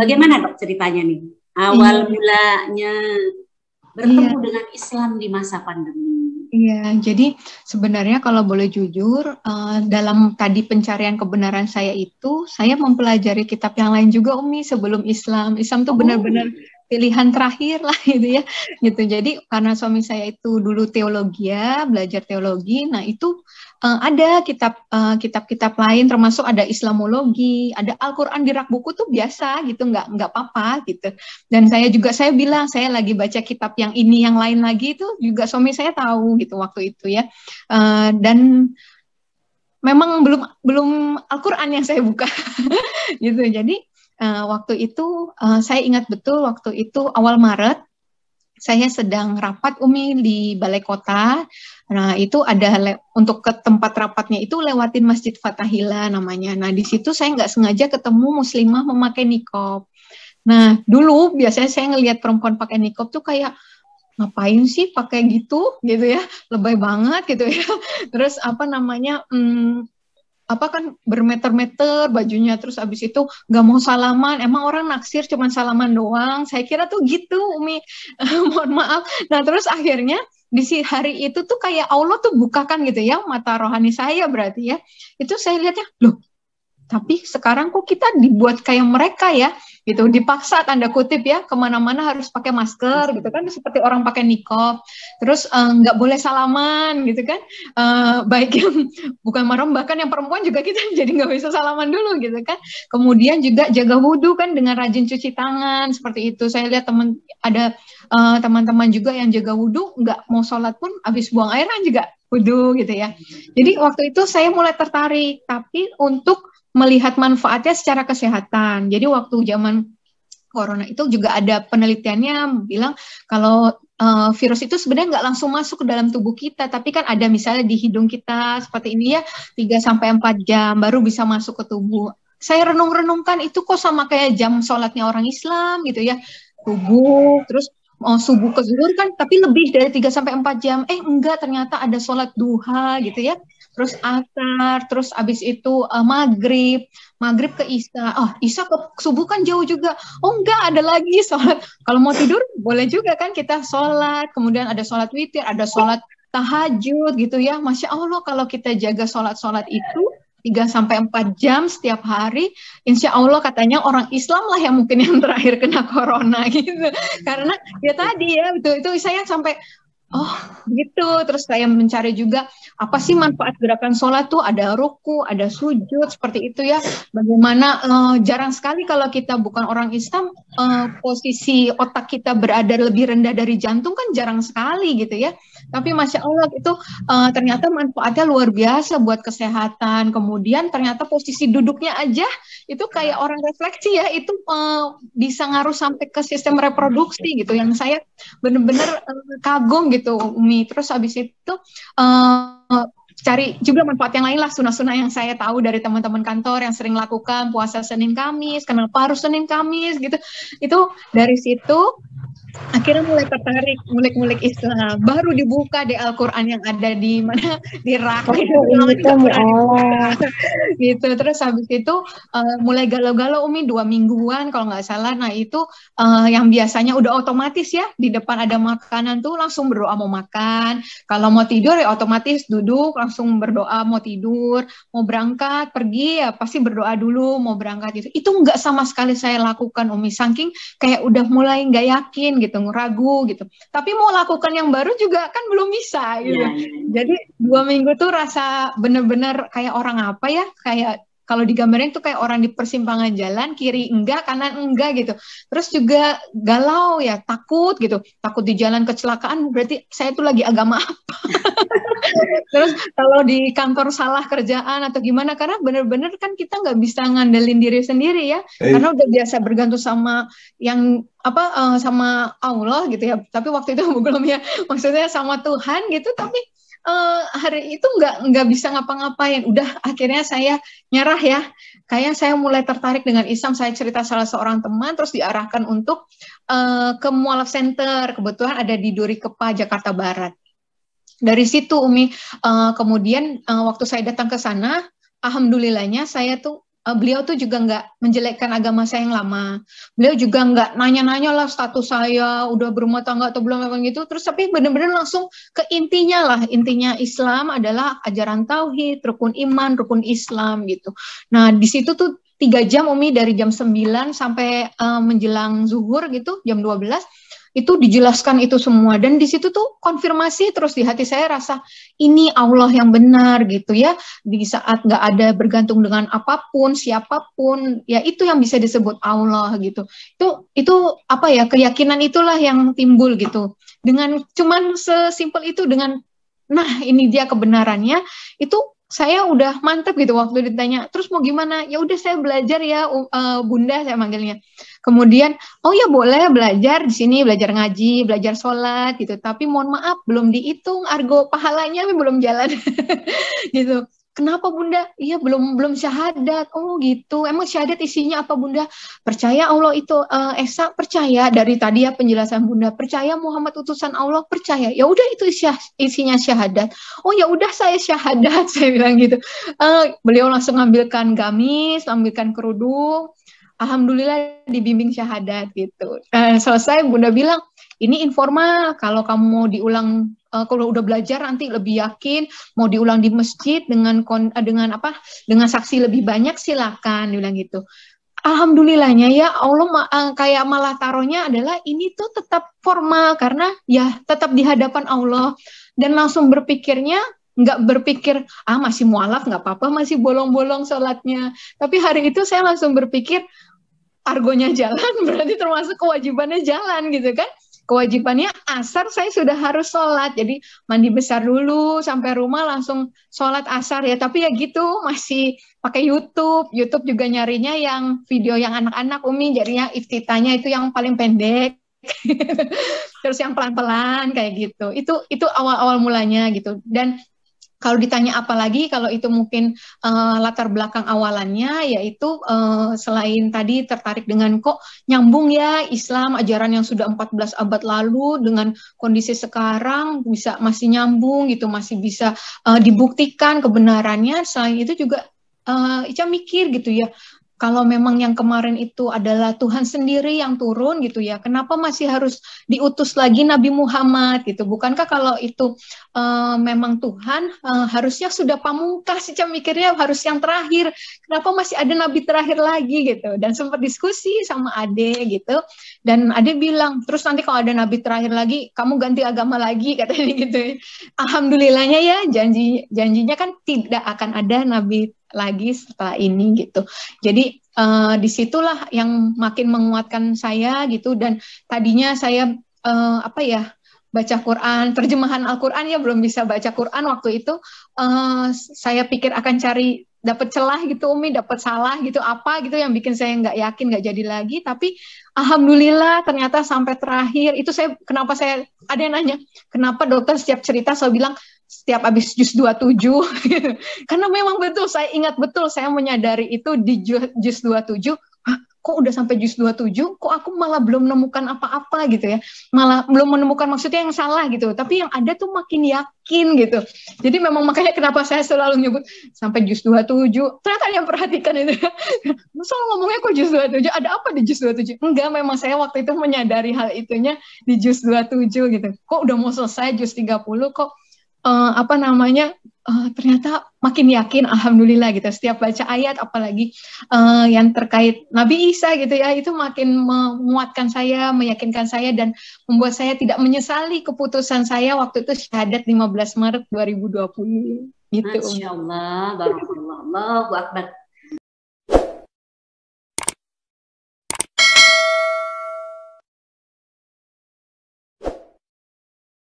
Bagaimana dok ceritanya nih awal iya. mulanya bertemu iya. dengan Islam di masa pandemi? Iya, jadi sebenarnya kalau boleh jujur, uh, dalam tadi pencarian kebenaran saya itu, saya mempelajari kitab yang lain juga Umi sebelum Islam. Islam tuh oh. benar-benar pilihan terakhir lah gitu ya gitu jadi karena suami saya itu dulu teologi ya belajar teologi nah itu uh, ada kitab uh, kitab-kitab lain termasuk ada islamologi ada Al-Qur'an di rak buku tuh biasa gitu nggak nggak apa-apa gitu dan saya juga saya bilang saya lagi baca kitab yang ini yang lain lagi itu juga suami saya tahu gitu waktu itu ya uh, dan memang belum belum Al-Qur'an yang saya buka gitu jadi uh, waktu itu uh, saya ingat betul waktu itu awal Maret saya sedang rapat Umi di Balai Kota. Nah, itu ada untuk ke tempat rapatnya itu lewatin Masjid Fatahila namanya. Nah, di situ saya nggak sengaja ketemu muslimah memakai nikop Nah, dulu biasanya saya ngelihat perempuan pakai nikop tuh kayak ngapain sih pakai gitu gitu ya, lebay banget gitu ya. Terus apa namanya? Hmm, apa kan bermeter-meter bajunya terus abis itu nggak mau salaman emang orang naksir cuman salaman doang saya kira tuh gitu Umi mohon maaf nah terus akhirnya di si hari itu tuh kayak Allah tuh bukakan gitu ya mata rohani saya berarti ya itu saya lihatnya loh tapi sekarang kok kita dibuat kayak mereka ya gitu dipaksa tanda kutip ya kemana-mana harus pakai masker gitu kan seperti orang pakai nikop terus eh, nggak uh, boleh salaman gitu kan uh, baik yang bukan marom bahkan yang perempuan juga kita jadi nggak bisa salaman dulu gitu kan kemudian juga jaga wudhu kan dengan rajin cuci tangan seperti itu saya lihat teman ada eh, teman-teman uh, juga yang jaga wudhu nggak mau sholat pun habis buang air kan juga wudhu gitu ya jadi waktu itu saya mulai tertarik tapi untuk melihat manfaatnya secara kesehatan. Jadi waktu zaman corona itu juga ada penelitiannya bilang kalau uh, virus itu sebenarnya nggak langsung masuk ke dalam tubuh kita, tapi kan ada misalnya di hidung kita seperti ini ya 3 sampai 4 jam baru bisa masuk ke tubuh. Saya renung-renungkan itu kok sama kayak jam sholatnya orang Islam gitu ya. Tubuh terus oh, subuh ke zuhur kan tapi lebih dari 3 sampai 4 jam. Eh enggak ternyata ada sholat duha gitu ya terus asar, terus abis itu uh, maghrib, maghrib ke isya, oh isya ke subuh kan jauh juga, oh enggak ada lagi sholat. Kalau mau tidur boleh juga kan kita sholat, kemudian ada sholat witir, ada sholat tahajud gitu ya, masya allah kalau kita jaga sholat-sholat itu 3 sampai 4 jam setiap hari, insya Allah katanya orang Islam lah yang mungkin yang terakhir kena corona gitu. Karena ya tadi ya, itu itu saya sampai Oh gitu, terus saya mencari juga apa sih manfaat gerakan sholat tuh ada ruku, ada sujud seperti itu ya. Bagaimana uh, jarang sekali kalau kita bukan orang Islam uh, posisi otak kita berada lebih rendah dari jantung kan jarang sekali gitu ya. Tapi masya Allah itu uh, ternyata manfaatnya luar biasa buat kesehatan. Kemudian ternyata posisi duduknya aja itu kayak iya. orang refleksi ya itu uh, bisa ngaruh sampai ke sistem reproduksi gitu. Yang saya benar-benar uh, eh, kagum gitu Umi. Terus habis itu uh, cari juga manfaat yang lain lah sunah-sunah yang saya tahu dari teman-teman kantor yang sering lakukan puasa Senin Kamis kenapa harus Senin Kamis gitu itu dari situ akhirnya mulai tertarik mulik-mulik Islam baru dibuka di Al-Quran yang ada di mana di rak oh, itu iya, iya, iya, gitu terus habis itu uh, mulai galau-galau Umi dua mingguan kalau nggak salah nah itu uh, yang biasanya udah otomatis ya di depan ada makanan tuh langsung berdoa mau makan kalau mau tidur ya otomatis duduk langsung berdoa mau tidur mau berangkat pergi ya pasti berdoa dulu mau berangkat gitu itu nggak sama sekali saya lakukan Umi saking kayak udah mulai nggak yakin gitu, ragu gitu. Tapi mau lakukan yang baru juga kan belum bisa gitu. Yeah. Jadi dua minggu tuh rasa bener-bener kayak orang apa ya, kayak kalau digambarin tuh kayak orang di persimpangan jalan kiri enggak kanan enggak gitu terus juga galau ya takut gitu takut di jalan kecelakaan berarti saya tuh lagi agama apa terus kalau di kantor salah kerjaan atau gimana karena bener-bener kan kita nggak bisa ngandelin diri sendiri ya hey. Eh. karena udah biasa bergantung sama yang apa eh, sama Allah gitu ya tapi waktu itu belum ya maksudnya sama Tuhan gitu tapi Eh, hari itu nggak nggak bisa ngapa-ngapain. Udah akhirnya saya nyerah ya. Kayak saya mulai tertarik dengan Islam. Saya cerita salah seorang teman, terus diarahkan untuk uh, ke Mualaf Center. Kebetulan ada di Duri Kepa, Jakarta Barat. Dari situ Umi, uh, kemudian uh, waktu saya datang ke sana, alhamdulillahnya saya tuh Eh, beliau tuh juga nggak menjelekkan agama saya yang lama. Beliau juga nggak nanya-nanya lah status saya udah berumah tangga atau belum memang gitu. Terus tapi benar-benar langsung ke intinya lah. Intinya Islam adalah ajaran tauhid, rukun iman, rukun Islam gitu. Nah di situ tuh tiga jam Umi dari jam 9 sampai uh, menjelang zuhur gitu jam 12 itu dijelaskan itu semua dan di situ tuh konfirmasi terus di hati saya rasa ini Allah yang benar gitu ya di saat nggak ada bergantung dengan apapun siapapun ya itu yang bisa disebut Allah gitu itu itu apa ya keyakinan itulah yang timbul gitu dengan cuman sesimpel itu dengan nah ini dia kebenarannya itu saya udah mantep gitu waktu ditanya terus mau gimana ya udah saya belajar ya uh, bunda saya manggilnya kemudian oh ya boleh belajar di sini belajar ngaji belajar sholat gitu tapi mohon maaf belum dihitung argo pahalanya belum jalan gitu Kenapa Bunda? Iya belum belum syahadat. Oh gitu. Emang syahadat isinya apa Bunda? Percaya Allah itu uh, Esa percaya dari tadi ya penjelasan Bunda. Percaya Muhammad utusan Allah percaya. Ya udah itu isya, isinya syahadat. Oh ya udah saya syahadat saya bilang gitu. Uh, beliau langsung ngambilkan gamis, ambilkan kerudung. Alhamdulillah dibimbing syahadat gitu. Uh, selesai Bunda bilang ini informal kalau kamu mau diulang uh, kalau udah belajar nanti lebih yakin mau diulang di masjid dengan kon, eh, dengan apa dengan saksi lebih banyak silakan diulang gitu alhamdulillahnya ya Allah ma eh, kayak malah taruhnya adalah ini tuh tetap formal karena ya tetap di hadapan Allah dan langsung berpikirnya nggak berpikir ah masih mualaf nggak apa-apa masih bolong-bolong sholatnya tapi hari itu saya langsung berpikir argonya jalan berarti termasuk kewajibannya jalan gitu kan kewajibannya asar saya sudah harus sholat. Jadi mandi besar dulu sampai rumah langsung sholat asar ya. Tapi ya gitu masih pakai YouTube. YouTube juga nyarinya yang video yang anak-anak Umi jadinya iftitanya itu yang paling pendek. Terus yang pelan-pelan kayak gitu. Itu itu awal-awal mulanya gitu. Dan kalau ditanya apa lagi, kalau itu mungkin uh, latar belakang awalannya, yaitu uh, selain tadi tertarik dengan kok nyambung ya Islam, ajaran yang sudah 14 abad lalu dengan kondisi sekarang bisa masih nyambung gitu, masih bisa uh, dibuktikan kebenarannya. Selain itu juga uh, Ica mikir gitu ya, kalau memang yang kemarin itu adalah Tuhan sendiri yang turun gitu ya, kenapa masih harus diutus lagi Nabi Muhammad gitu? Bukankah kalau itu uh, memang Tuhan uh, harusnya sudah pamungkas, sih mikirnya harus yang terakhir. Kenapa masih ada Nabi terakhir lagi gitu? Dan sempat diskusi sama Ade gitu, dan Ade bilang, terus nanti kalau ada Nabi terakhir lagi, kamu ganti agama lagi katanya gitu. Alhamdulillahnya ya janji janjinya kan tidak akan ada Nabi lagi setelah ini gitu. Jadi uh, disitulah yang makin menguatkan saya gitu dan tadinya saya uh, apa ya baca Quran terjemahan Al Quran ya belum bisa baca Quran waktu itu uh, saya pikir akan cari dapat celah gitu Umi dapat salah gitu apa gitu yang bikin saya nggak yakin nggak jadi lagi tapi alhamdulillah ternyata sampai terakhir itu saya kenapa saya ada yang nanya kenapa dokter setiap cerita saya bilang setiap habis jus 27 tujuh, karena memang betul saya ingat betul saya menyadari itu di jus 27 tujuh, kok udah sampai jus 27 kok aku malah belum menemukan apa-apa gitu ya malah belum menemukan maksudnya yang salah gitu tapi yang ada tuh makin yakin gitu jadi memang makanya kenapa saya selalu nyebut sampai jus 27 ternyata yang perhatikan itu selalu ngomongnya kok jus 27 ada apa di jus 27 enggak memang saya waktu itu menyadari hal itunya di jus 27 gitu kok udah mau selesai jus 30 kok uh, apa namanya uh, ternyata makin yakin alhamdulillah gitu setiap baca ayat apalagi uh, yang terkait Nabi Isa gitu ya itu makin menguatkan saya meyakinkan saya dan membuat saya tidak menyesali keputusan saya waktu itu syahadat 15 Maret 2020 gitu Masya Allah, Allah, Allah, Allah.